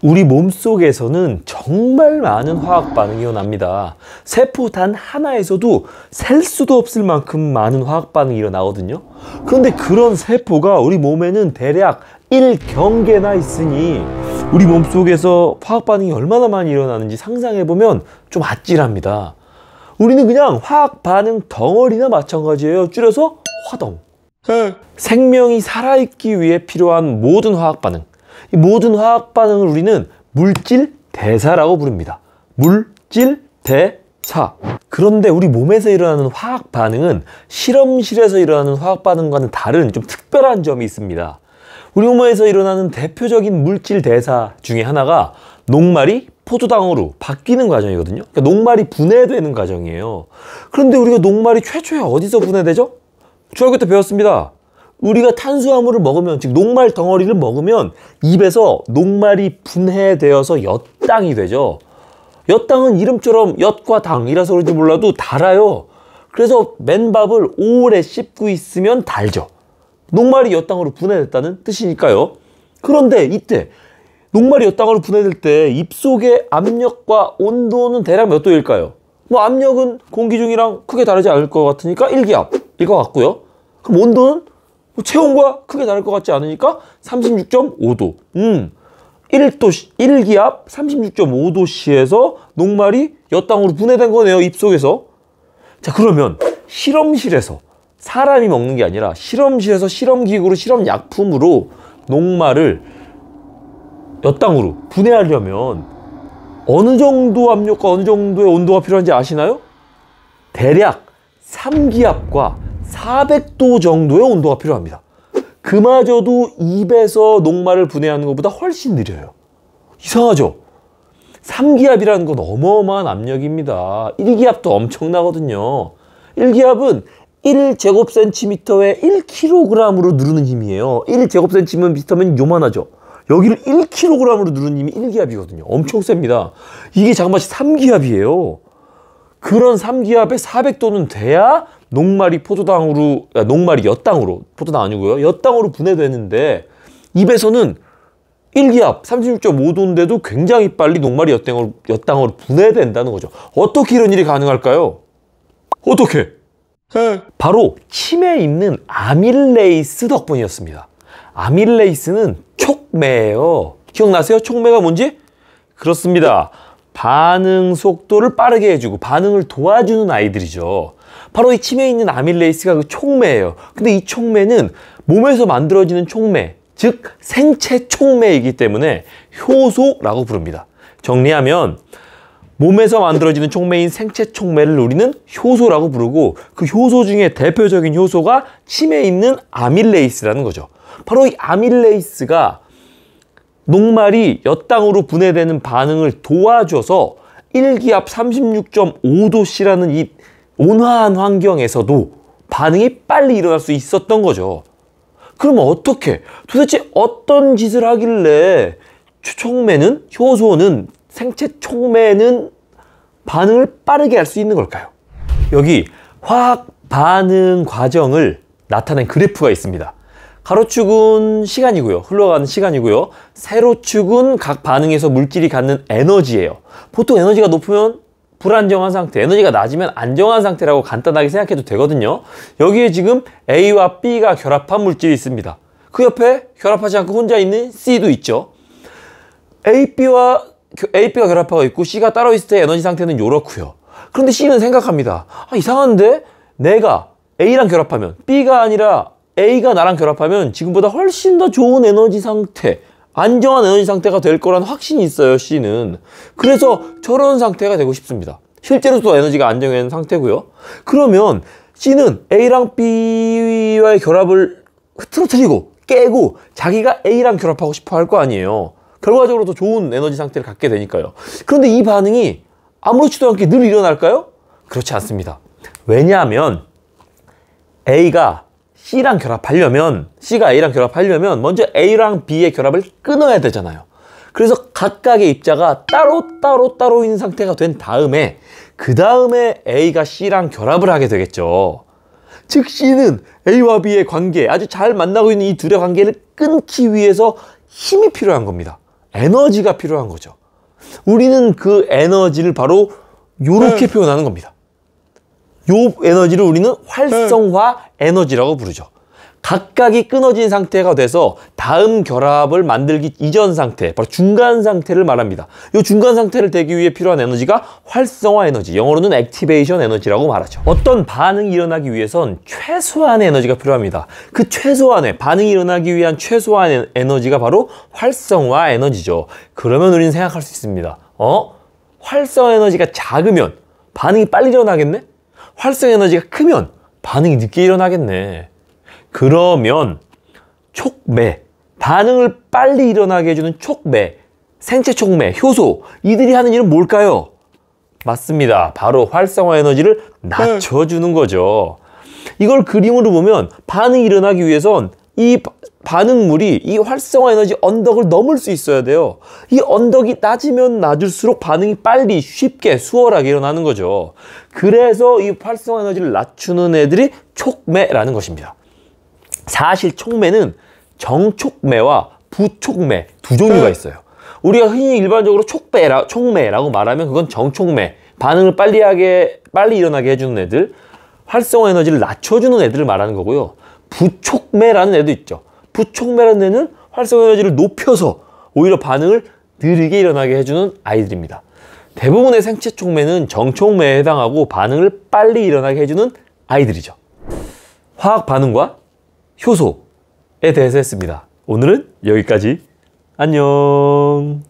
우리 몸속에서는 정말 많은 화학 반응이 일어납니다. 세포 단 하나에서도 셀 수도 없을 만큼 많은 화학 반응이 일어나거든요. 그런데 그런 세포가 우리 몸에는 대략 1경계나 있으니 우리 몸속에서 화학 반응이 얼마나 많이 일어나는지 상상해보면 좀 아찔합니다. 우리는 그냥 화학 반응 덩어리나 마찬가지예요. 줄여서 화덩. 네. 생명이 살아있기 위해 필요한 모든 화학 반응 이 모든 화학 반응을 우리는 물질 대사라고 부릅니다. 물질 대사. 그런데 우리 몸에서 일어나는 화학 반응은 실험실에서 일어나는 화학 반응과는 다른 좀 특별한 점이 있습니다. 우리 몸에서 일어나는 대표적인 물질 대사 중에 하나가 녹말이 포도당으로 바뀌는 과정이거든요. 그러니까 녹말이 분해되는 과정이에요. 그런데 우리가 녹말이 최초에 어디서 분해되죠? 중학교 때 배웠습니다. 우리가 탄수화물을 먹으면 즉 녹말 덩어리를 먹으면 입에서 녹말이 분해되어서 엿당이 되죠. 엿당은 이름처럼 엿과 당이라서 그런지 몰라도 달아요. 그래서 맨밥을 오래 씹고 있으면 달죠. 녹말이 엿당으로 분해됐다는 뜻이니까요. 그런데 이때 녹말이 엿당으로 분해될 때 입속의 압력과 온도는 대략 몇 도일까요? 뭐 압력은 공기 중이랑 크게 다르지 않을 것 같으니까 일기압일 것 같고요. 그럼 온도는 뭐 체온과 크게 다를 것 같지 않으니까 36.5도. 음. 1도, 1기압 36.5도씨에서 녹말이 엿땅으로 분해된 거네요, 입속에서. 자, 그러면 실험실에서 사람이 먹는 게 아니라 실험실에서 실험기구로 실험약품으로 녹말을 엿땅으로 분해하려면 어느 정도 압력과 어느 정도의 온도가 필요한지 아시나요? 대략 3기압과 400도 정도의 온도가 필요합니다. 그마저도 입에서 녹말을 분해하는 것보다 훨씬 느려요. 이상하죠? 3기압이라는 건 어마어마한 압력입니다. 1기압도 엄청나거든요. 1기압은 1제곱센티미터에 1kg으로 누르는 힘이에요. 1제곱센티미터면 요만하죠. 여기를 1kg으로 누르는 힘이 1기압이거든요. 엄청 셉니다. 이게 장마치 3기압이에요. 그런 3기압에 400도는 돼야 녹말이 포도당으로 아, 녹말이 엿당으로 포도당 아니고요 엿당으로 분해되는데 입에서는 1기압 36.5도인데도 굉장히 빨리 녹말이 엿당으로, 엿당으로 분해된다는 거죠 어떻게 이런 일이 가능할까요? 어떻게? 에. 네. 바로 침에 있는 아밀레이스 덕분이었습니다 아밀레이스는 촉매예요 기억나세요? 촉매가 뭔지? 그렇습니다 반응 속도를 빠르게 해주고 반응을 도와주는 아이들이죠 바로 이 침에 있는 아밀레이스가 그 촉매예요. 근데 이 촉매는 몸에서 만들어지는 촉매, 즉 생체 촉매이기 때문에 효소라고 부릅니다. 정리하면 몸에서 만들어지는 촉매인 생체 촉매를 우리는 효소라고 부르고 그 효소 중에 대표적인 효소가 침에 있는 아밀레이스라는 거죠. 바로 이 아밀레이스가 녹말이 엿당으로 분해되는 반응을 도와줘서 일기압 36.5도씨라는 이 온화한 환경에서도 반응이 빨리 일어날 수 있었던 거죠. 그러면 어떻게 도대체 어떤 짓을 하길래 총매는 효소는 생체 총매는 반응을 빠르게 할 수 있는 걸까요? 여기 화학 반응 과정을 나타낸 그래프가 있습니다. 가로축은 시간이고요. 흘러가는 시간이고요. 세로축은 각 반응에서 물질이 갖는 에너지예요. 보통 에너지가 높으면 불안정한 상태, 에너지가 낮으면 안정한 상태라고 간단하게 생각해도 되거든요. 여기에 지금 A와 B가 결합한 물질이 있습니다. 그 옆에 결합하지 않고 혼자 있는 C도 있죠. A, B와 A, B가 결합하고 있고 C가 따로 있을 때 에너지 상태는 이렇고요 그런데 C는 생각합니다. 아, 이상한데 내가 A랑 결합하면 B가 아니라 A가 나랑 결합하면 지금보다 훨씬 더 좋은 에너지 상태 안정한 에너지 상태가 될 거란 확신이 있어요 C는 그래서 저런 상태가 되고 싶습니다 실제로 도 에너지가 안정된 상태고요 그러면 C는 A랑 B와의 결합을 흐트러뜨리고 깨고 자기가 A랑 결합하고 싶어 할 거 아니에요 결과적으로 더 좋은 에너지 상태를 갖게 되니까요 그런데 이 반응이 아무렇지도 않게 늘 일어날까요? 그렇지 않습니다 왜냐하면 A가 C랑 결합하려면 C가 A랑 결합하려면 먼저 A랑 B의 결합을 끊어야 되잖아요. 그래서 각각의 입자가 따로 따로 따로 있는 상태가 된 다음에 그 다음에 A가 C랑 결합을 하게 되겠죠. 즉 C는 A와 B의 관계, 아주 잘 만나고 있는 이 둘의 관계를 끊기 위해서 힘이 필요한 겁니다. 에너지가 필요한 거죠. 우리는 그 에너지를 바로 요렇게 네. 표현하는 겁니다. 요 에너지를 우리는 활성화 네. 에너지라고 부르죠. 각각이 끊어진 상태가 돼서 다음 결합을 만들기 이전 상태, 바로 중간 상태를 말합니다. 요 중간 상태를 되기 위해 필요한 에너지가 활성화 에너지, 영어로는 액티베이션 에너지라고 말하죠. 어떤 반응이 일어나기 위해선 최소한의 에너지가 필요합니다. 그 최소한의, 반응이 일어나기 위한 최소한의 에너지가 바로 활성화 에너지죠. 그러면 우리는 생각할 수 있습니다. 어? 활성화 에너지가 작으면 반응이 빨리 일어나겠네? 활성 에너지가 크면 반응이 늦게 일어나겠네. 그러면 촉매, 반응을 빨리 일어나게 해주는 촉매, 생체 촉매, 효소 이들이 하는 일은 뭘까요? 맞습니다. 바로 활성화 에너지를 네. 낮춰주는 거죠. 이걸 그림으로 보면 반응이 일어나기 위해선 이 반응물이 이 활성화 에너지 언덕을 넘을 수 있어야 돼요. 이 언덕이 낮으면 낮을수록 반응이 빨리 쉽게 수월하게 일어나는 거죠. 그래서 이 활성화 에너지를 낮추는 애들이 촉매라는 것입니다. 사실 촉매는 정촉매와 부촉매 두 종류가 네. 있어요. 우리가 흔히 일반적으로 촉배라, 촉매라고 말하면 그건 정촉매, 반응을 빨리 하게, 빨리 일어나게 해주는 애들, 활성화 에너지를 낮춰주는 애들을 말하는 거고요. 부촉매라는 애도 있죠. 부촉매란내는 활성 에너지를 높여서 오히려 반응을 느리게 일어나게 해주는 아이들입니다. 대부분의 생체 촉매는 정촉매에 해당하고 반응을 빨리 일어나게 해주는 아이들이죠. 화학 반응과 효소에 대해서 했습니다. 오늘은 여기까지. 안녕.